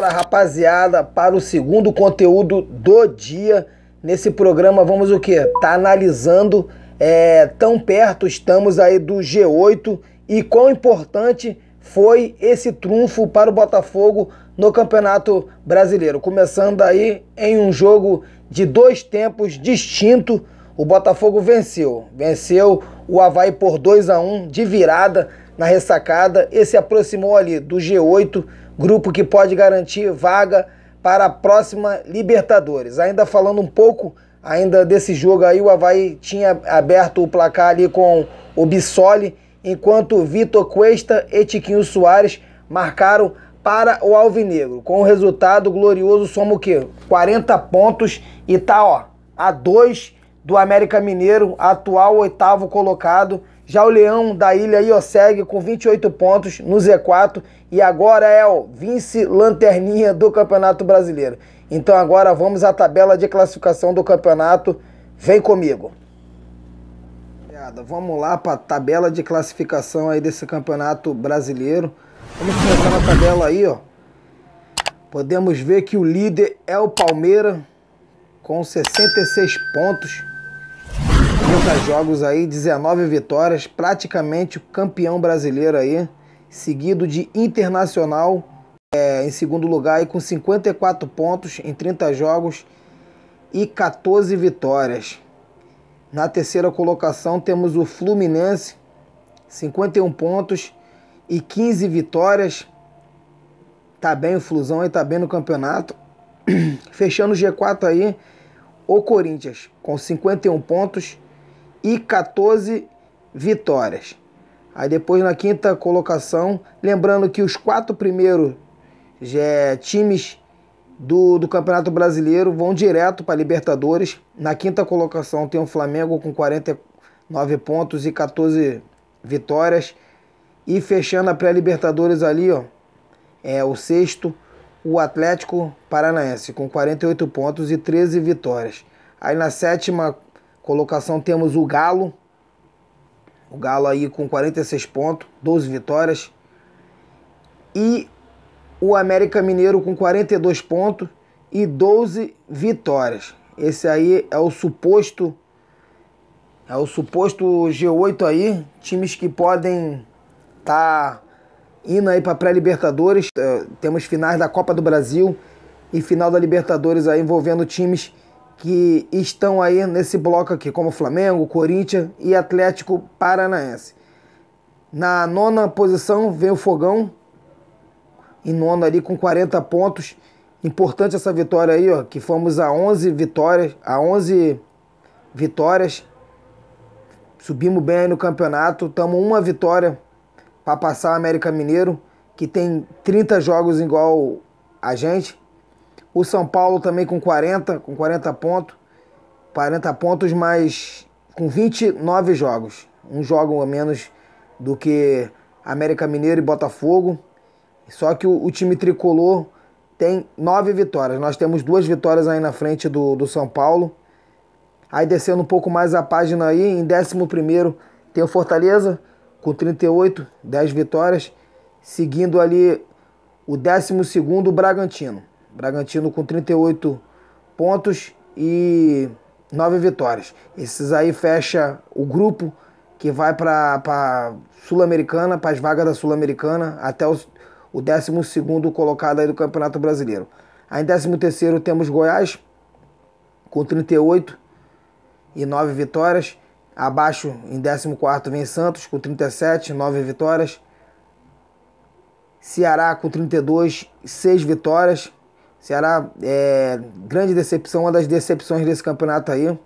Bora, rapaziada, para o segundo conteúdo do dia. Nesse programa vamos o que? Tá analisando é, tão perto estamos aí do G8 e quão importante foi esse trunfo para o Botafogo no Campeonato Brasileiro. Começando aí em um jogo de dois tempos distinto, o Botafogo venceu. Venceu o Havaí por 2 a 1 de virada na ressacada e se aproximou ali do G8 grupo que pode garantir vaga para a próxima Libertadores. Ainda falando um pouco ainda desse jogo aí, o Havaí tinha aberto o placar ali com o Bissoli, enquanto Vitor Cuesta e Tiquinho Soares marcaram para o Alvinegro. Com o resultado glorioso, somos o quê? 40 pontos e tá, ó, a 2 do América Mineiro, atual oitavo colocado, já o Leão da Ilha aí, ó, segue com 28 pontos no Z4 e agora é o vice-lanterninha do Campeonato Brasileiro. Então agora vamos à tabela de classificação do campeonato. Vem comigo. Vamos lá para a tabela de classificação aí desse Campeonato Brasileiro. Vamos começar na tabela aí, ó. Podemos ver que o líder é o Palmeiras com 66 pontos. 30 jogos aí, 19 vitórias, praticamente o campeão brasileiro aí, seguido de Internacional é, em segundo lugar aí, com 54 pontos em 30 jogos e 14 vitórias. Na terceira colocação temos o Fluminense, 51 pontos e 15 vitórias. Tá bem o Flusão aí, tá bem no campeonato. Fechando o G4 aí, o Corinthians com 51 pontos e 14 vitórias. Aí depois na quinta colocação, lembrando que os quatro primeiros é, times do, do Campeonato Brasileiro vão direto para Libertadores. Na quinta colocação tem o Flamengo com 49 pontos e 14 vitórias. E fechando a pré-Libertadores ali, ó, é o sexto, o Atlético Paranaense com 48 pontos e 13 vitórias. Aí na sétima Colocação temos o Galo. O Galo aí com 46 pontos, 12 vitórias. E o América Mineiro com 42 pontos e 12 vitórias. Esse aí é o suposto é o suposto G8 aí, times que podem estar tá indo aí para pré-libertadores. É, temos finais da Copa do Brasil e final da Libertadores aí envolvendo times que estão aí nesse bloco aqui, como Flamengo, Corinthians e Atlético Paranaense. Na nona posição vem o Fogão, em nono ali com 40 pontos. Importante essa vitória aí, ó, que fomos a 11 vitórias, a 11 vitórias. Subimos bem aí no campeonato, estamos uma vitória para passar o América Mineiro, que tem 30 jogos igual a gente. O São Paulo também com 40, com 40 pontos. 40 pontos, mas com 29 jogos. Um jogo a menos do que América Mineiro e Botafogo. Só que o, o time tricolor tem nove vitórias. Nós temos duas vitórias aí na frente do, do São Paulo. Aí descendo um pouco mais a página aí, em 11 tem o Fortaleza com 38, 10 vitórias. Seguindo ali o 12 o Bragantino. Bragantino com 38 pontos e 9 vitórias. Esses aí fecha o grupo que vai para a Sul-Americana, para as vagas da Sul-Americana, até o, 12 colocado aí do Campeonato Brasileiro. Aí em 13 temos Goiás, com 38 e 9 vitórias. Abaixo, em 14 vem Santos, com 37 9 vitórias. Ceará, com 32 6 vitórias. Ceará é grande decepção, uma das decepções desse campeonato aí. O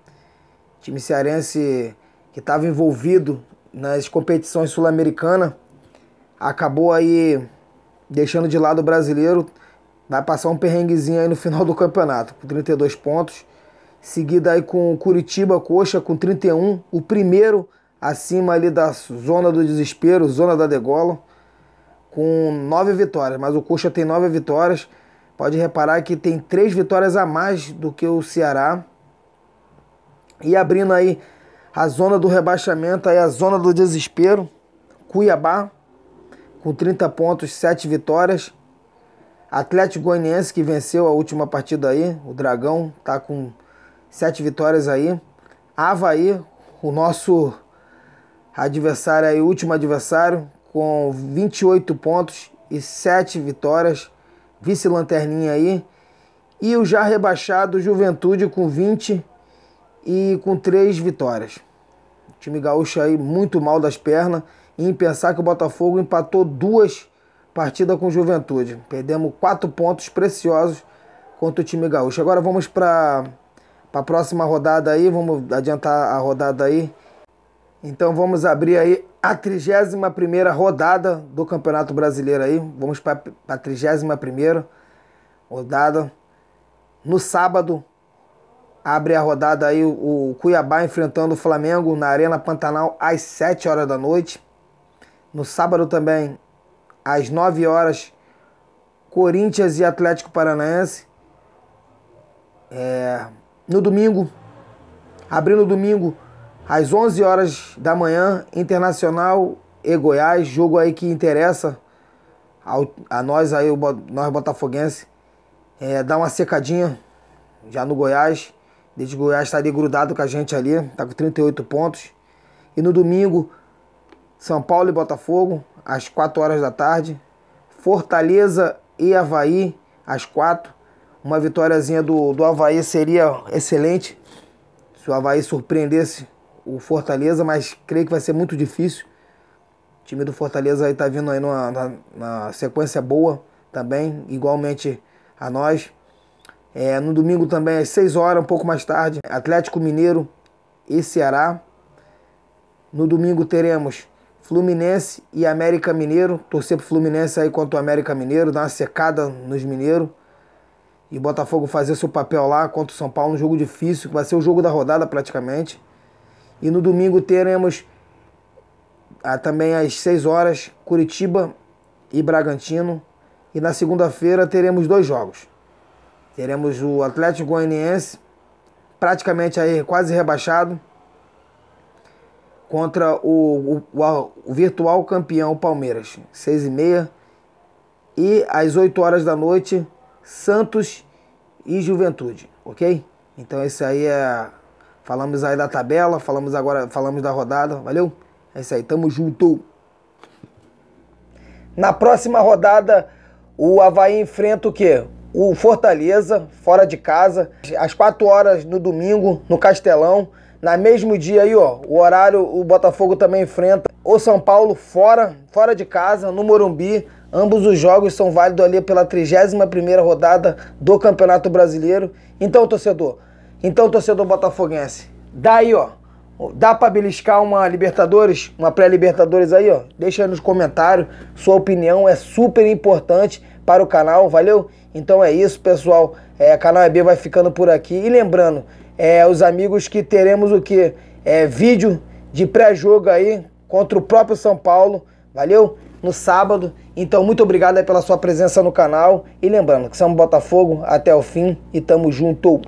time cearense que estava envolvido nas competições sul-americanas acabou aí deixando de lado o brasileiro. Vai passar um perrenguezinho aí no final do campeonato, com 32 pontos. Seguida aí com Curitiba Coxa com 31, o primeiro acima ali da zona do desespero, zona da degola, com nove vitórias. Mas o Coxa tem nove vitórias Pode reparar que tem três vitórias a mais do que o Ceará. E abrindo aí a zona do rebaixamento, aí a zona do desespero. Cuiabá, com 30 pontos, 7 vitórias. Atlético Goianiense, que venceu a última partida aí. O Dragão tá com 7 vitórias aí. Havaí, o nosso adversário aí, último adversário, com 28 pontos e 7 vitórias vice-lanterninha aí. E o já rebaixado Juventude com 20 e com 3 vitórias. O time gaúcho aí muito mal das pernas. E em pensar que o Botafogo empatou duas partidas com Juventude. Perdemos quatro pontos preciosos contra o time gaúcho. Agora vamos para a próxima rodada aí. Vamos adiantar a rodada aí então vamos abrir aí a 31 rodada do Campeonato Brasileiro aí. Vamos para a 31 rodada. No sábado abre a rodada aí o Cuiabá enfrentando o Flamengo na Arena Pantanal às 7 horas da noite. No sábado também às 9 horas Corinthians e Atlético Paranaense. É... no domingo, abrindo domingo, às 11 horas da manhã, Internacional e Goiás, jogo aí que interessa ao, a nós aí, o, nós botafoguense, é, dar uma secadinha já no Goiás, desde que o Goiás está ali grudado com a gente ali, tá com 38 pontos. E no domingo, São Paulo e Botafogo, às 4 horas da tarde, Fortaleza e Havaí, às 4. Uma vitóriazinha do, do Havaí seria excelente se o Havaí surpreendesse o Fortaleza, mas creio que vai ser muito difícil. O time do Fortaleza está vindo aí numa, na, sequência boa também, igualmente a nós. É, no domingo também às 6 horas, um pouco mais tarde, Atlético Mineiro e Ceará. No domingo teremos Fluminense e América Mineiro. Torcer pro Fluminense aí contra o América Mineiro, dar uma secada nos mineiros. E Botafogo fazer seu papel lá contra o São Paulo, um jogo difícil, que vai ser o jogo da rodada praticamente. E no domingo teremos ah, também às 6 horas Curitiba e Bragantino. E na segunda-feira teremos dois jogos. Teremos o Atlético Goianiense, praticamente aí quase rebaixado, contra o, o, o virtual campeão Palmeiras, 6 e meia. E às 8 horas da noite, Santos e Juventude, ok? Então esse aí é Falamos aí da tabela, falamos agora, falamos da rodada, valeu? É isso aí, tamo junto. Na próxima rodada, o Havaí enfrenta o quê? O Fortaleza, fora de casa, às 4 horas no domingo, no Castelão. Na mesmo dia aí, ó, o horário, o Botafogo também enfrenta o São Paulo fora, fora de casa, no Morumbi. Ambos os jogos são válidos ali pela 31ª rodada do Campeonato Brasileiro. Então, torcedor, então, torcedor botafoguense, daí, ó, dá para beliscar uma Libertadores, uma pré-Libertadores aí, ó? Deixa aí nos comentários, sua opinião é super importante para o canal, valeu? Então é isso, pessoal. É, canal EB vai ficando por aqui. E lembrando, é, os amigos que teremos o que? É, vídeo de pré-jogo aí contra o próprio São Paulo, valeu? No sábado. Então, muito obrigado pela sua presença no canal. E lembrando que somos Botafogo até o fim e tamo junto.